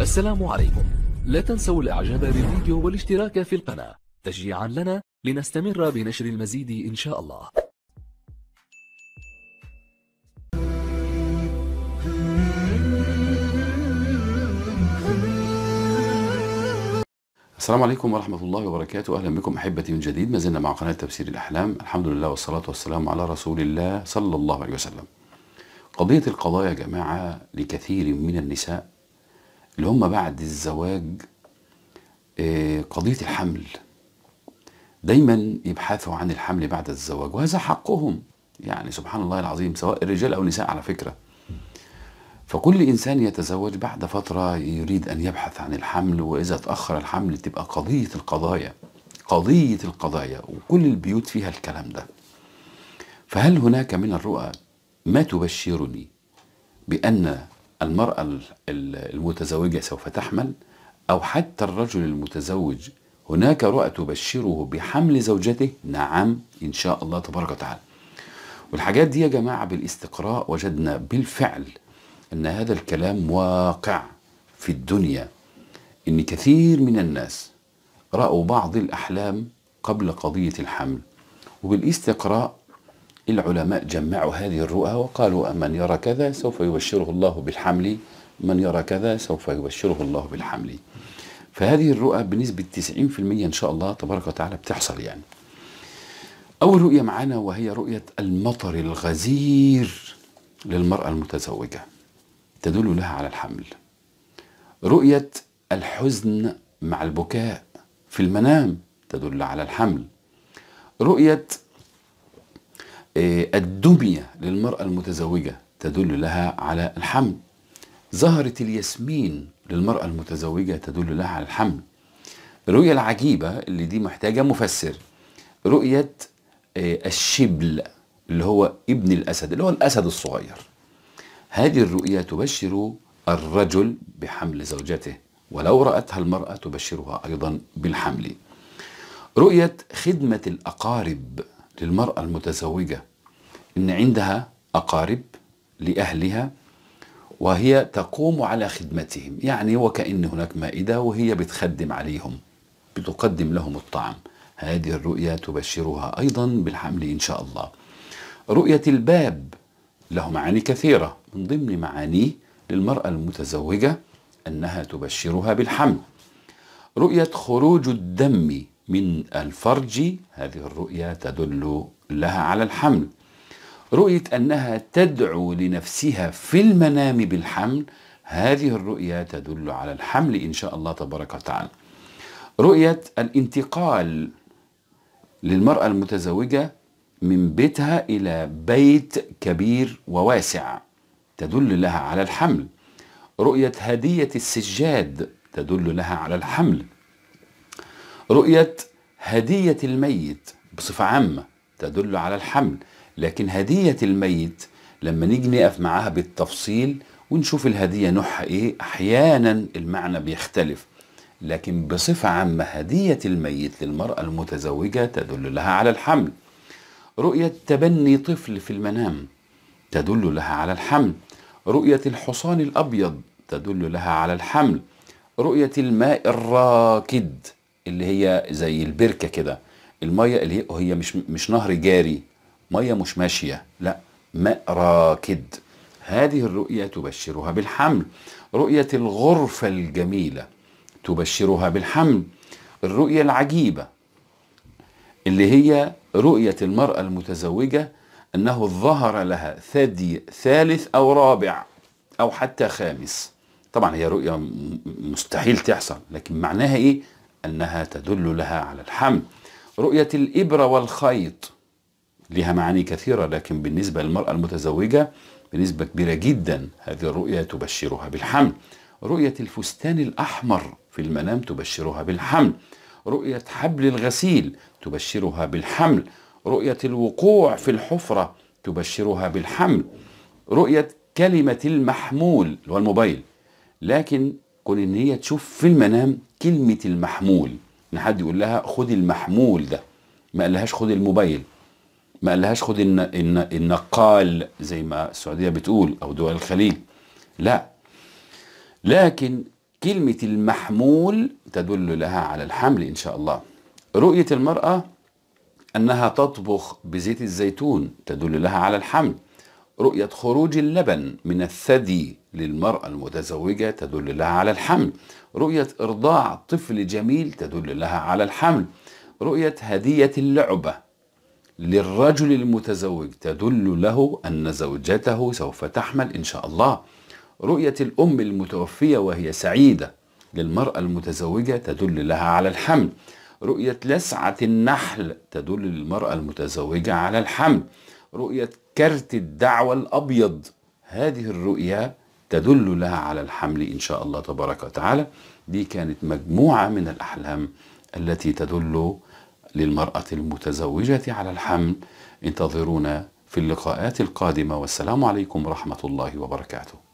السلام عليكم لا تنسوا الاعجاب بالفيديو والاشتراك في القناة تشجيعا لنا لنستمر بنشر المزيد إن شاء الله السلام عليكم ورحمة الله وبركاته أهلا بكم أحبتي من جديد ما زلنا مع قناة تفسير الأحلام الحمد لله والصلاة والسلام على رسول الله صلى الله عليه وسلم قضية القضايا يا جماعة لكثير من النساء اللي هم بعد الزواج آه، قضية الحمل دايما يبحثوا عن الحمل بعد الزواج وهذا حقهم يعني سبحان الله العظيم سواء الرجال أو النساء على فكرة فكل إنسان يتزوج بعد فترة يريد أن يبحث عن الحمل وإذا تأخر الحمل تبقى قضية القضايا قضية القضايا وكل البيوت فيها الكلام ده فهل هناك من الرؤى ما تبشرني بأن المرأة المتزوجة سوف تحمل أو حتى الرجل المتزوج هناك رؤى تبشره بحمل زوجته نعم إن شاء الله تبارك وتعالى والحاجات دي يا جماعة بالاستقراء وجدنا بالفعل أن هذا الكلام واقع في الدنيا إن كثير من الناس رأوا بعض الأحلام قبل قضية الحمل وبالاستقراء العلماء جمعوا هذه الرؤى وقالوا من يرى كذا سوف يبشره الله بالحمل من يرى كذا سوف يبشره الله بالحمل فهذه الرؤى بنسبة 90% إن شاء الله تبارك وتعالى بتحصل يعني أول رؤية معانا وهي رؤية المطر الغزير للمرأة المتزوجة تدل لها على الحمل رؤية الحزن مع البكاء في المنام تدل على الحمل رؤية إيه، الدمية للمرأة المتزوجة تدل لها على الحمل زهرة الياسمين للمرأة المتزوجة تدل لها على الحمل الرؤية العجيبة اللي دي محتاجة مفسر رؤية إيه، الشبل اللي هو ابن الأسد اللي هو الأسد الصغير هذه الرؤية تبشر الرجل بحمل زوجته ولو رأتها المرأة تبشرها أيضا بالحمل رؤية خدمة الأقارب للمرأة المتزوجة إن عندها أقارب لأهلها وهي تقوم على خدمتهم يعني وكأن هناك مائدة وهي بتخدم عليهم بتقدم لهم الطعام هذه الرؤية تبشرها أيضا بالحمل إن شاء الله رؤية الباب له معاني كثيرة من ضمن معانيه للمرأة المتزوجة أنها تبشرها بالحمل رؤية خروج الدم من الفرج هذه الرؤية تدل لها على الحمل رؤية أنها تدعو لنفسها في المنام بالحمل هذه الرؤية تدل على الحمل إن شاء الله تبارك وتعالى رؤية الانتقال للمرأة المتزوجة من بيتها إلى بيت كبير وواسع تدل لها على الحمل رؤية هدية السجاد تدل لها على الحمل رؤية هدية الميت بصفة عامة تدل على الحمل لكن هدية الميت لما نيجي نقف معاها بالتفصيل ونشوف الهدية نوعها ايه احيانا المعنى بيختلف لكن بصفة عامة هدية الميت للمرأة المتزوجة تدل لها على الحمل رؤية تبني طفل في المنام تدل لها على الحمل رؤية الحصان الأبيض تدل لها على الحمل رؤية الماء الراكد اللي هي زي البركه كده الميه اللي هي مش مش نهر جاري ميه مش ماشيه لا ماء راكد هذه الرؤية تبشرها بالحمل رؤيه الغرفه الجميله تبشرها بالحمل الرؤيه العجيبه اللي هي رؤيه المراه المتزوجه انه ظهر لها ثدي ثالث او رابع او حتى خامس طبعا هي رؤيه مستحيل تحصل لكن معناها ايه أنها تدل لها على الحمل رؤية الإبرة والخيط لها معاني كثيرة لكن بالنسبة للمرأة المتزوجة بنسبة كبيرة جدا هذه الرؤية تبشرها بالحمل رؤية الفستان الأحمر في المنام تبشرها بالحمل رؤية حبل الغسيل تبشرها بالحمل رؤية الوقوع في الحفرة تبشرها بالحمل رؤية كلمة المحمول اللي هو الموبايل لكن كون ان هي تشوف في المنام كلمة المحمول ان حد يقول لها خد المحمول ده ما قالهاش خد الموبايل ما قالهاش خد النقال زي ما السعودية بتقول أو دول الخليج لا لكن كلمة المحمول تدل لها على الحمل إن شاء الله رؤية المرأة أنها تطبخ بزيت الزيتون تدل لها على الحمل رؤية خروج اللبن من الثدي للمرأة المتزوجة تدل لها على الحمل رؤية إرضاع طفل جميل تدل لها على الحمل رؤية هدية اللعبة للرجل المتزوج تدل له أن زوجته سوف تحمل إن شاء الله رؤية الأم المتوفية وهي سعيدة للمرأة المتزوجة تدل لها على الحمل رؤية لسعة النحل تدل للمرأة المتزوجة على الحمل رؤية كرت الدعوة الأبيض هذه الرؤية تدل لها على الحمل إن شاء الله تبارك وتعالى دي كانت مجموعة من الأحلام التي تدل للمرأة المتزوجة على الحمل انتظرونا في اللقاءات القادمة والسلام عليكم ورحمة الله وبركاته